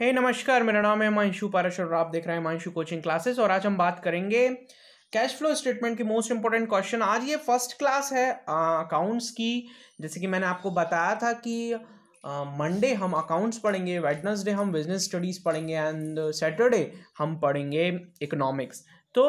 हे hey, नमस्कार मेरा नाम है मांशु पारश और आप देख रहे हैं मांशु कोचिंग क्लासेस और आज हम बात करेंगे कैश फ्लो स्टेटमेंट की मोस्ट इंपॉर्टेंट क्वेश्चन आज ये फर्स्ट क्लास है अकाउंट्स की जैसे कि मैंने आपको बताया था कि मंडे हम अकाउंट्स पढ़ेंगे वेडनसडे हम बिजनेस स्टडीज़ पढ़ेंगे एंड सैटरडे हम पढ़ेंगे इकोनॉमिक्स तो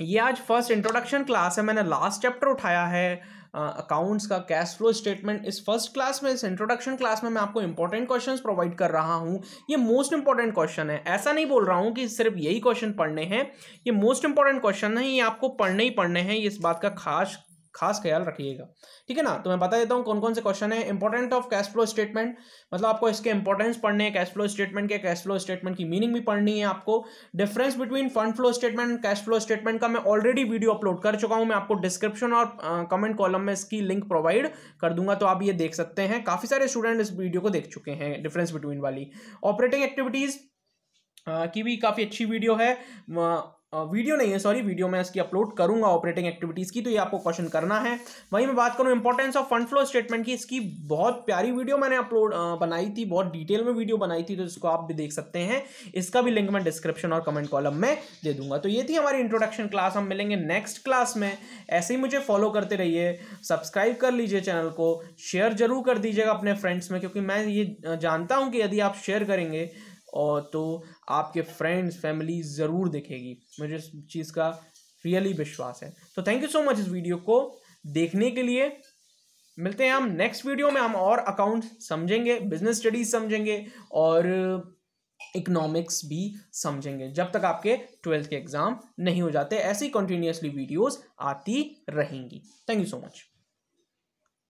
ये आज फर्स्ट इंट्रोडक्शन क्लास है मैंने लास्ट चैप्टर उठाया है अकाउंट्स uh, का कैश फ्लो स्टेटमेंट इस फर्स्ट क्लास में इस इंट्रोडक्शन क्लास में मैं आपको इंपॉर्टेंट क्वेश्चंस प्रोवाइड कर रहा हूँ ये मोस्ट इंपॉर्टेंट क्वेश्चन है ऐसा नहीं बोल रहा हूँ कि सिर्फ यही क्वेश्चन पढ़ने हैं ये मोस्ट इंपॉर्टेंट क्वेश्चन है ये आपको पढ़ने ही पढ़ने हैं इस बात का खास खास ख्याल रखिएगा ठीक है ना तो मैं बता देता हूँ कौन कौन से क्वेश्चन है important of cash flow statement मतलब आपको इसके इंपॉर्टेंस पढ़ने हैं कैश फ्लो स्टेटमेंट के कैश फ्लो स्टेटमेंट की मीनिंग भी पढ़नी है आपको difference between fund flow statement cash flow statement का मैं ऑलरेडी वीडियो अपलोड कर चुका हूँ मैं आपको डिस्क्रिप्शन और कमेंट कॉलम में इसकी लिंक प्रोवाइड कर दूंगा तो आप ये देख सकते हैं काफ़ी सारे स्टूडेंट इस वीडियो को देख चुके हैं डिफरेंस बिटवीन वाली ऑपरेटिंग एक्टिविटीज़ की भी काफ़ी अच्छी वीडियो है वीडियो नहीं है सॉरी वीडियो मैं इसकी अपलोड करूंगा ऑपरेटिंग एक्टिविटीज़ की तो ये आपको क्वेश्चन करना है वहीं मैं बात करूं importance of fund flow statement की इसकी बहुत प्यारी वीडियो मैंने अपलोड बनाई थी बहुत डिटेल में वीडियो बनाई थी तो इसको आप भी देख सकते हैं इसका भी लिंक मैं डिस्क्रिप्शन और कमेंट कॉलम में दे दूंगा तो ये थी हमारी इंट्रोडक्शन क्लास हम मिलेंगे नेक्स्ट क्लास में ऐसे ही मुझे फॉलो करते रहिए सब्सक्राइब कर लीजिए चैनल को शेयर जरूर कर दीजिएगा अपने फ्रेंड्स में क्योंकि मैं ये जानता हूँ कि यदि आप शेयर करेंगे और तो आपके फ्रेंड्स फैमिली ज़रूर देखेगी मुझे इस चीज़ का रियली विश्वास है तो थैंक यू सो मच इस वीडियो को देखने के लिए मिलते हैं हम नेक्स्ट वीडियो में हम और अकाउंट समझेंगे बिजनेस स्टडीज समझेंगे और इकोनॉमिक्स भी समझेंगे जब तक आपके ट्वेल्थ के एग्ज़ाम नहीं हो जाते ऐसी कंटिन्यूसली वीडियोस आती रहेंगी थैंक यू सो मच